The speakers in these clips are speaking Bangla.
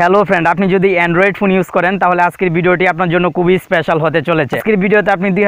হ্যালো ফ্রেন্ড আপনি যদি অ্যান্ড্রয়েড ফোন ইউজ করেন তাহলে আজকের ভিডিওটি আপনার জন্য খুবই স্পেশাল হতে চলেছে আজকের ভিডিওতে আপনি দুই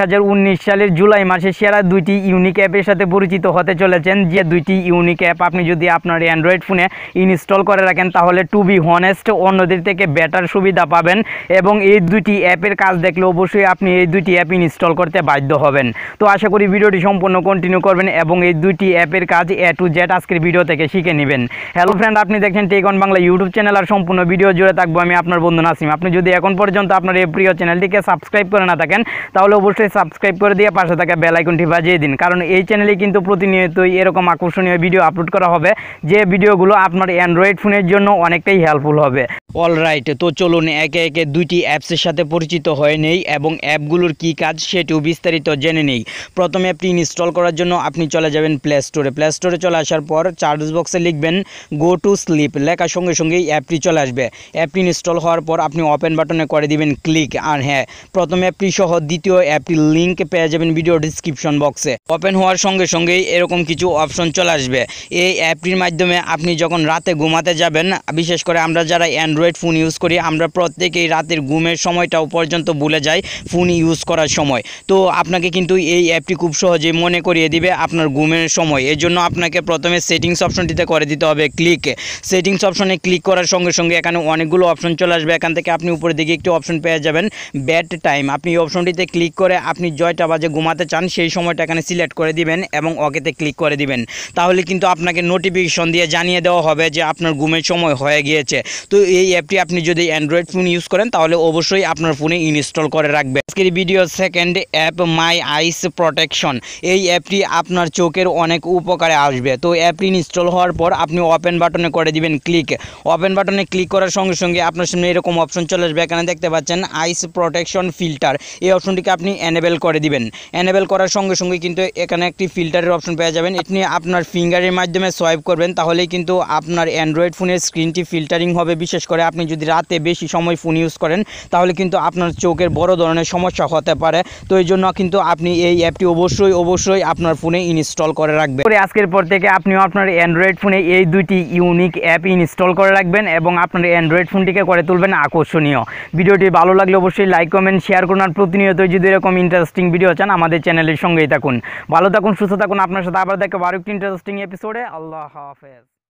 সালের জুলাই মাসে সেরা দুইটি ইউনিক অ্যাপের সাথে পরিচিত হতে চলেছেন যে দুইটি ইউনিক অ্যাপ আপনি যদি আপনার অ্যান্ড্রয়েড ফোনে ইনস্টল করে রাখেন তাহলে টু বি হনেস্ট অন্যদের থেকে বেটার সুবিধা পাবেন এবং এই দুইটি অ্যাপের কাজ দেখলে অবশ্যই আপনি এই দুইটি অ্যাপ ইনস্টল করতে বাধ্য হবেন তো আশা করি ভিডিওটি সম্পূর্ণ কন্টিনিউ করবেন এবং এই দুইটি অ্যাপের কাজ এ টু জেড আজকের ভিডিও থেকে শিখে নেবেন হ্যালো ফ্রেন্ড আপনি দেখছেন টেকন বাংলা ইউটিউব চ্যানেল আর সম্পূর্ণ ভিডিও জুড়ে থাকবো আমি আপনার বন্ধু নাসিম আপনি যদি এখন পর্যন্ত আপনার এই প্রিয় চ্যানেলটিকে সাবস্ক্রাইব করে না থাকেন তাহলে অবশ্যই সাবস্ক্রাইব করে দিয়ে পাশে থাকা বেলাইকনটি বাজিয়ে দিন কারণ এই চ্যানেলে কিন্তু প্রতিনিয়তই এরকম আকর্ষণীয় ভিডিও আপলোড করা হবে যে ভিডিওগুলো আপনার অ্যান্ড্রয়েড ফোনের জন্য অনেকটাই হেল্পফুল হবে অলরাইট তো চলুন একে একে দুইটি অ্যাপসের সাথে পরিচিত হয়ে নেই এবং অ্যাপগুলোর কি কাজ সেটিও বিস্তারিত জেনে নেই প্রথমে অ্যাপটি ইনস্টল করার জন্য আপনি চলে যাবেন প্লে স্টোরে প্লে স্টোরে চলে আসার পর চার্জ বক্সে লিখবেন গো টু স্লিপ লেখার সঙ্গে সঙ্গেই অ্যাপটি চলে আসবে অ্যাপটি ইনস্টল হওয়ার পর আপনি ওপেন বাটনে করে দিবেন ক্লিক আর হ্যাঁ প্রথম অ্যাপটি সহ দ্বিতীয় অ্যাপটির লিঙ্ক পেয়ে যাবেন ভিডিও ডিসক্রিপশন বক্সে ওপেন হওয়ার সঙ্গে সঙ্গেই এরকম কিছু অপশন চলে আসবে এই অ্যাপটির মাধ্যমে আপনি যখন রাতে ঘুমাতে যাবেন বিশেষ করে আমরা যারা অ্যান্ড্রয়েড ফোন ইউজ করি আমরা প্রত্যেকেই রাতের ঘুমের সময়টাও পর্যন্ত ভুলে যাই ফোন ইউজ করার সময় তো আপনাকে কিন্তু এই অ্যাপটি খুব সহজে মনে করিয়ে দিবে আপনার ঘুমের সময় এর জন্য আপনাকে প্রথমে সেটিংস অপশনটিতে করে দিতে হবে ক্লিক সেটিংস অপশনে ক্লিক করার সঙ্গে সঙ্গে এখানে এখানে অনেকগুলো অপশন চলে আসবে এখান থেকে আপনি উপরের দিকে একটি অপশন পেয়ে যাবেন ব্যাট টাইম আপনি এই অপশনটিতে ক্লিক করে আপনি জয়টা বাজে ঘুমাতে চান সেই সময়টা এখানে সিলেক্ট করে দিবেন এবং ওকেতে ক্লিক করে দিবেন তাহলে কিন্তু আপনাকে নোটিফিকেশন দিয়ে জানিয়ে দেওয়া হবে যে আপনার ঘুমের সময় হয়ে গিয়েছে তো এই অ্যাপটি আপনি যদি অ্যান্ড্রয়েড ফোন ইউজ করেন তাহলে অবশ্যই আপনার ফোনে ইনস্টল করে রাখবেন আজকের video second app my eyes protection এই অ্যাপটি আপনার চোখের অনেক উপকারে আসবে তো অ্যাপটি ইনস্টল হওয়ার পর আপনি ওপেন বাটনে করে দিবেন ক্লিক ওপেন বাটনে ক্লিক করার করার সঙ্গে সঙ্গে আপনার সামনে এরকম অপশন চলে আসবে এখানে দেখতে পাচ্ছেন আইস প্রোটেকশন ফিল্টার এই অপশনটিকে আপনি এনেবেল করে দিবেন এনেবেল করার সঙ্গে সঙ্গে কিন্তু এখানে একটি ফিল্টারের অপশন পেয়ে যাবেন এটি আপনার ফিঙ্গারের মাধ্যমে সোয়াইপ করবেন তাহলেই কিন্তু আপনার অ্যান্ড্রয়েড ফোনের স্ক্রিনটি ফিল্টারিং হবে বিশেষ করে আপনি যদি রাতে বেশি সময় ফোন ইউজ করেন তাহলে কিন্তু আপনার চোখের বড় ধরনের সমস্যা হতে পারে তো এই জন্য কিন্তু আপনি এই অ্যাপটি অবশ্যই অবশ্যই আপনার ফোনে ইনস্টল করে রাখবেন পরে আজকের পর থেকে আপনিও আপনার অ্যান্ড্রয়েড ফোনে এই দুইটি ইউনিক অ্যাপ ইনস্টল করে রাখবেন এবং আপনার অ্যান্ড্রয়েড ফোনটিকে করে তুলবেন আকর্ষণীয় ভিডিওটি ভালো লাগলে অবশ্যই লাইক কমেন্ট শেয়ার করুন আর প্রতিনিয়ত যদি এরকম ইন্টারেস্টিং ভিডিও চান আমাদের চ্যানেলের সঙ্গেই থাকুন ভালো থাকুন সুস্থ থাকুন আপনার সাথে আবার দেখো আরও একটি ইন্টারেস্টিং এপিসোডে আল্লাহ হাফেজ